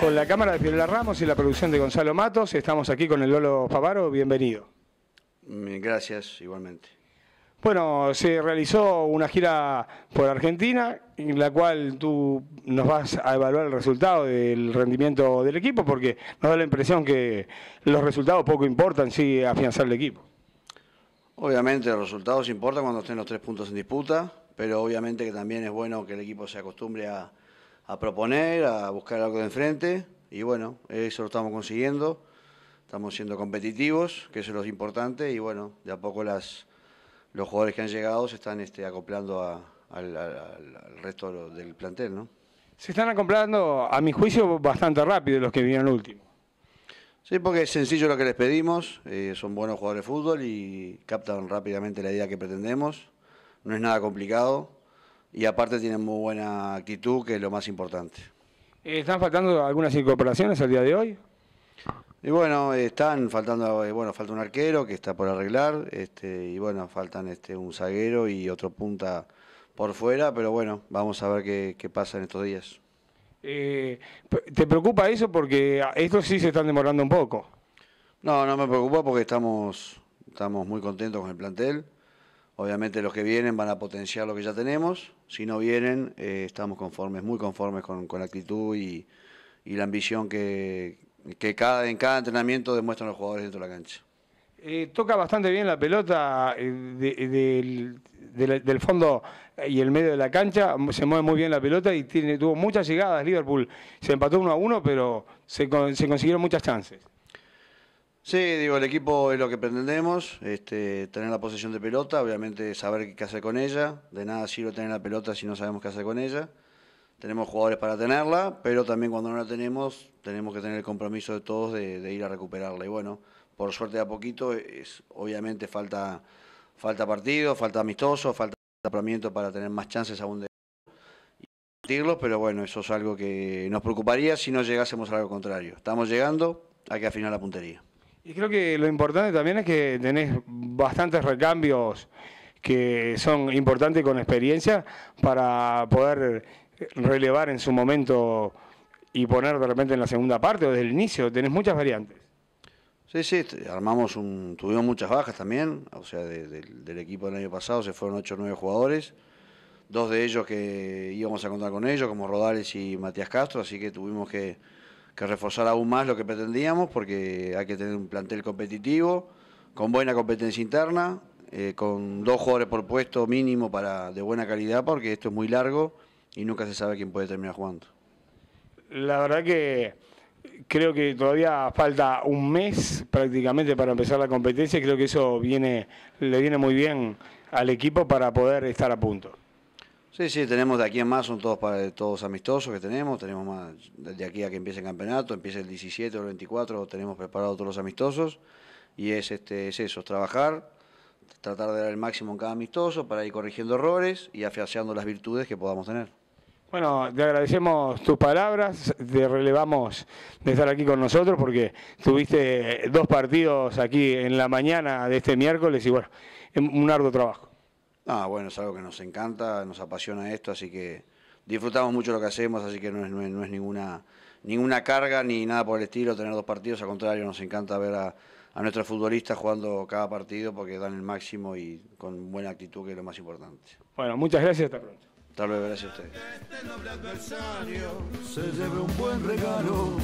Con la cámara de Pilar Ramos y la producción de Gonzalo Matos, estamos aquí con el Lolo Favaro, bienvenido. Mm, gracias, igualmente. Bueno, se realizó una gira por Argentina, en la cual tú nos vas a evaluar el resultado del rendimiento del equipo, porque nos da la impresión que los resultados poco importan, si afianzar el equipo. Obviamente los resultados importan cuando estén los tres puntos en disputa, pero obviamente que también es bueno que el equipo se acostumbre a, a proponer, a buscar algo de enfrente, y bueno, eso lo estamos consiguiendo, estamos siendo competitivos, que eso es lo importante, y bueno, de a poco las, los jugadores que han llegado se están este, acoplando al, resto del plantel, ¿no? Se están acoplando, a mi juicio, bastante rápido los que vinieron último. Sí, porque es sencillo lo que les pedimos, eh, son buenos jugadores de fútbol y captan rápidamente la idea que pretendemos no es nada complicado y aparte tienen muy buena actitud, que es lo más importante. Eh, ¿Están faltando algunas incorporaciones al día de hoy? Y bueno, están faltando, eh, bueno, falta un arquero que está por arreglar, este, y bueno, faltan este, un zaguero y otro punta por fuera, pero bueno, vamos a ver qué, pasa en estos días. Eh, ¿Te preocupa eso? Porque estos sí se están demorando un poco. No, no me preocupa porque estamos, estamos muy contentos con el plantel Obviamente los que vienen van a potenciar lo que ya tenemos. Si no vienen, eh, estamos conformes, muy conformes con, la actitud y, la ambición que, cada, en cada entrenamiento demuestran los jugadores dentro de la cancha. Eh, toca bastante bien la pelota eh, del fondo y el medio de la cancha, se mueve muy bien la pelota y tiene, tuvo muchas llegadas Liverpool. Se empató uno a uno, pero se consiguieron muchas chances. Sí, digo, el equipo es lo que pretendemos, este, tener la posesión de pelota, obviamente saber qué hacer con ella, de nada sirve tener la pelota si no sabemos qué hacer con ella. Tenemos jugadores para tenerla, pero también cuando no la tenemos, tenemos que tener el compromiso de todos de, ir a recuperarla. Y bueno, por suerte de a poquito, es, obviamente falta, falta partido, falta amistoso, falta tapamiento para tener más chances aún de pero bueno, eso es algo que nos preocuparía si no llegásemos a algo contrario. Estamos llegando, hay que afinar la puntería. Y creo que lo importante también es que tenés bastantes recambios que son importantes con experiencia para poder relevar en su momento y poner de repente en la segunda parte o desde el inicio. Tenés muchas variantes. Sí, sí, armamos un, tuvimos muchas bajas también, o sea, del equipo del año pasado se fueron 8 o 9 jugadores, dos de ellos que íbamos a contar con ellos, como Rodales y Matías Castro, así que tuvimos que, que reforzar aún más lo que pretendíamos, porque hay que tener un plantel competitivo, con buena competencia interna, eh, con dos jugadores por puesto mínimo para, de buena calidad, porque esto es muy largo y nunca se sabe quién puede terminar jugando. La verdad que creo que todavía falta un mes prácticamente para empezar la competencia y creo que eso viene, le viene muy bien al equipo para poder estar a punto. Sí, sí, tenemos de aquí en más, son todos, eh, todos amistosos que tenemos, tenemos más, de aquí a que empiece el campeonato, empiece el 17 o el 24, tenemos preparados todos los amistosos y es, este, es eso, es trabajar, tratar de dar el máximo en cada amistoso para ir corrigiendo errores y afianzando las virtudes que podamos tener. Bueno, te agradecemos tus palabras, te relevamos de estar aquí con nosotros porque tuviste dos partidos aquí en la mañana de este miércoles y bueno, un arduo trabajo. Ah, bueno, es algo que nos encanta, nos apasiona esto, así que disfrutamos mucho lo que hacemos, así que no es, ninguna, ninguna carga ni nada por el estilo tener dos partidos, al contrario, nos encanta ver a, nuestros futbolistas jugando cada partido porque dan el máximo y con buena actitud, que es lo más importante. Bueno, muchas gracias, hasta pronto. Tal vez gracias a ustedes. Este se un buen regalo.